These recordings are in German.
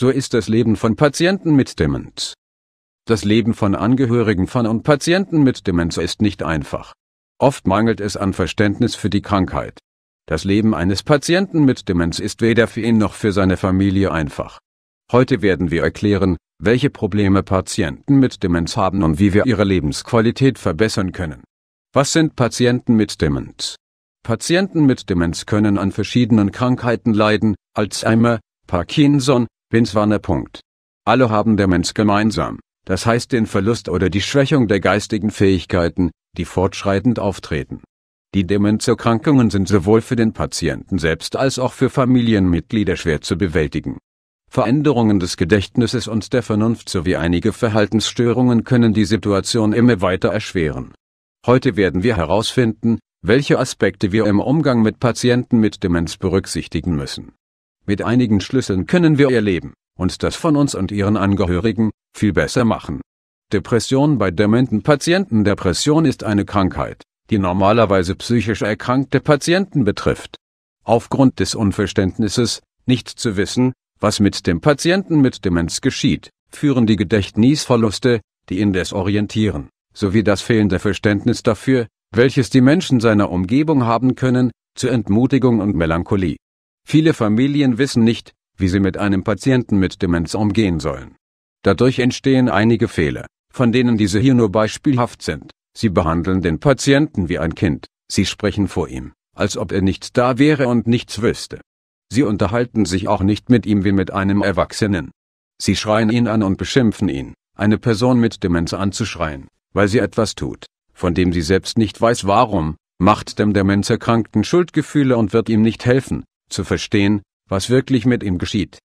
so ist das Leben von Patienten mit Demenz. Das Leben von Angehörigen von und Patienten mit Demenz ist nicht einfach. Oft mangelt es an Verständnis für die Krankheit. Das Leben eines Patienten mit Demenz ist weder für ihn noch für seine Familie einfach. Heute werden wir erklären, welche Probleme Patienten mit Demenz haben und wie wir ihre Lebensqualität verbessern können. Was sind Patienten mit Demenz? Patienten mit Demenz können an verschiedenen Krankheiten leiden, Alzheimer, Parkinson, Binswanger Punkt. Alle haben Demenz gemeinsam, das heißt den Verlust oder die Schwächung der geistigen Fähigkeiten, die fortschreitend auftreten. Die Demenzerkrankungen sind sowohl für den Patienten selbst als auch für Familienmitglieder schwer zu bewältigen. Veränderungen des Gedächtnisses und der Vernunft sowie einige Verhaltensstörungen können die Situation immer weiter erschweren. Heute werden wir herausfinden, welche Aspekte wir im Umgang mit Patienten mit Demenz berücksichtigen müssen. Mit einigen Schlüsseln können wir ihr Leben, und das von uns und ihren Angehörigen, viel besser machen. Depression bei dementen Patienten Depression ist eine Krankheit, die normalerweise psychisch erkrankte Patienten betrifft. Aufgrund des Unverständnisses, nicht zu wissen, was mit dem Patienten mit Demenz geschieht, führen die Gedächtnisverluste, die ihn desorientieren, sowie das fehlende Verständnis dafür, welches die Menschen seiner Umgebung haben können, zu Entmutigung und Melancholie. Viele Familien wissen nicht, wie sie mit einem Patienten mit Demenz umgehen sollen. Dadurch entstehen einige Fehler, von denen diese hier nur beispielhaft sind. Sie behandeln den Patienten wie ein Kind, sie sprechen vor ihm, als ob er nicht da wäre und nichts wüsste. Sie unterhalten sich auch nicht mit ihm wie mit einem Erwachsenen. Sie schreien ihn an und beschimpfen ihn, eine Person mit Demenz anzuschreien, weil sie etwas tut, von dem sie selbst nicht weiß warum, macht dem Demenzerkrankten Schuldgefühle und wird ihm nicht helfen, zu verstehen, was wirklich mit ihm geschieht.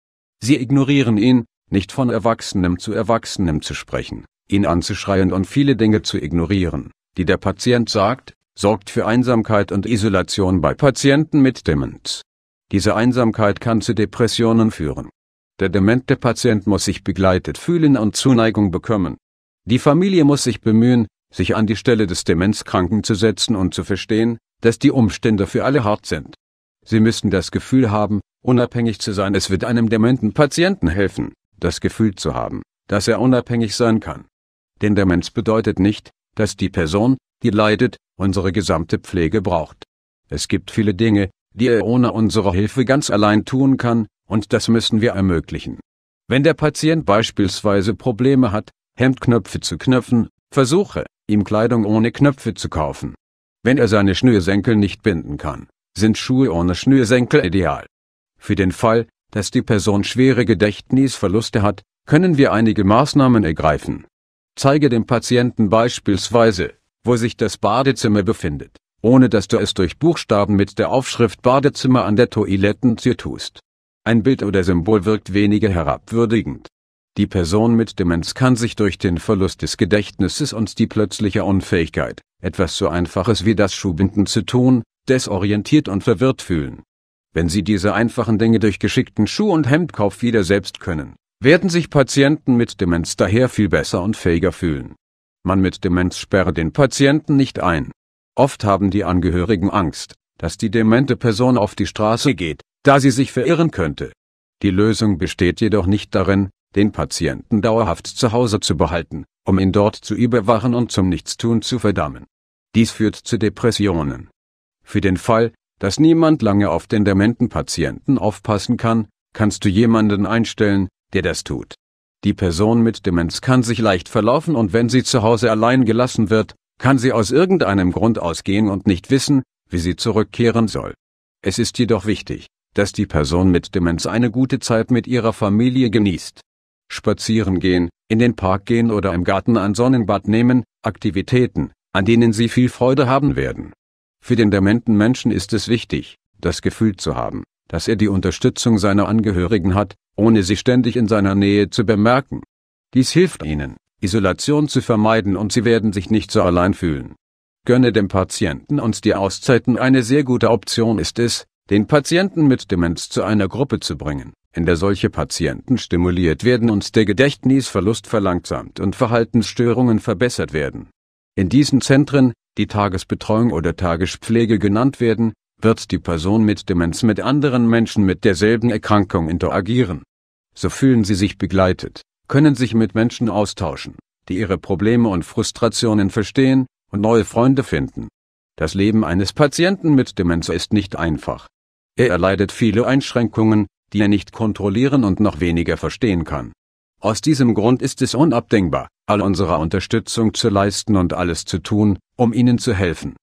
Sie ignorieren ihn, nicht von Erwachsenem zu Erwachsenem zu sprechen, ihn anzuschreien und viele Dinge zu ignorieren, die der Patient sagt, sorgt für Einsamkeit und Isolation bei Patienten mit Demenz. Diese Einsamkeit kann zu Depressionen führen. Der demente Patient muss sich begleitet fühlen und Zuneigung bekommen. Die Familie muss sich bemühen, sich an die Stelle des Demenzkranken zu setzen und zu verstehen, dass die Umstände für alle hart sind. Sie müssen das Gefühl haben, unabhängig zu sein. Es wird einem dementen Patienten helfen, das Gefühl zu haben, dass er unabhängig sein kann. Denn Demenz bedeutet nicht, dass die Person, die leidet, unsere gesamte Pflege braucht. Es gibt viele Dinge, die er ohne unsere Hilfe ganz allein tun kann, und das müssen wir ermöglichen. Wenn der Patient beispielsweise Probleme hat, Hemdknöpfe zu knöpfen, versuche, ihm Kleidung ohne Knöpfe zu kaufen. Wenn er seine Schnürsenkel nicht binden kann, sind Schuhe ohne Schnürsenkel ideal. Für den Fall, dass die Person schwere Gedächtnisverluste hat, können wir einige Maßnahmen ergreifen. Zeige dem Patienten beispielsweise, wo sich das Badezimmer befindet, ohne dass du es durch Buchstaben mit der Aufschrift Badezimmer an der Toilettentür tust. Ein Bild oder Symbol wirkt weniger herabwürdigend. Die Person mit Demenz kann sich durch den Verlust des Gedächtnisses und die plötzliche Unfähigkeit, etwas so Einfaches wie das Schuhbinden zu tun, desorientiert und verwirrt fühlen. Wenn Sie diese einfachen Dinge durch geschickten Schuh- und Hemdkauf wieder selbst können, werden sich Patienten mit Demenz daher viel besser und fähiger fühlen. Man mit Demenz sperre den Patienten nicht ein. Oft haben die Angehörigen Angst, dass die demente Person auf die Straße geht, da sie sich verirren könnte. Die Lösung besteht jedoch nicht darin, den Patienten dauerhaft zu Hause zu behalten, um ihn dort zu überwachen und zum Nichtstun zu verdammen. Dies führt zu Depressionen. Für den Fall, dass niemand lange auf den dementen Patienten aufpassen kann, kannst du jemanden einstellen, der das tut. Die Person mit Demenz kann sich leicht verlaufen und wenn sie zu Hause allein gelassen wird, kann sie aus irgendeinem Grund ausgehen und nicht wissen, wie sie zurückkehren soll. Es ist jedoch wichtig, dass die Person mit Demenz eine gute Zeit mit ihrer Familie genießt. Spazieren gehen, in den Park gehen oder im Garten ein Sonnenbad nehmen, Aktivitäten, an denen sie viel Freude haben werden. Für den dementen Menschen ist es wichtig, das Gefühl zu haben, dass er die Unterstützung seiner Angehörigen hat, ohne sie ständig in seiner Nähe zu bemerken. Dies hilft ihnen, Isolation zu vermeiden und sie werden sich nicht so allein fühlen. Gönne dem Patienten und die Auszeiten. Eine sehr gute Option ist es, den Patienten mit Demenz zu einer Gruppe zu bringen, in der solche Patienten stimuliert werden und der Gedächtnisverlust verlangsamt und Verhaltensstörungen verbessert werden. In diesen Zentren, die Tagesbetreuung oder Tagespflege genannt werden, wird die Person mit Demenz mit anderen Menschen mit derselben Erkrankung interagieren. So fühlen sie sich begleitet, können sich mit Menschen austauschen, die ihre Probleme und Frustrationen verstehen und neue Freunde finden. Das Leben eines Patienten mit Demenz ist nicht einfach. Er erleidet viele Einschränkungen, die er nicht kontrollieren und noch weniger verstehen kann. Aus diesem Grund ist es unabdingbar, all unsere Unterstützung zu leisten und alles zu tun, um ihnen zu helfen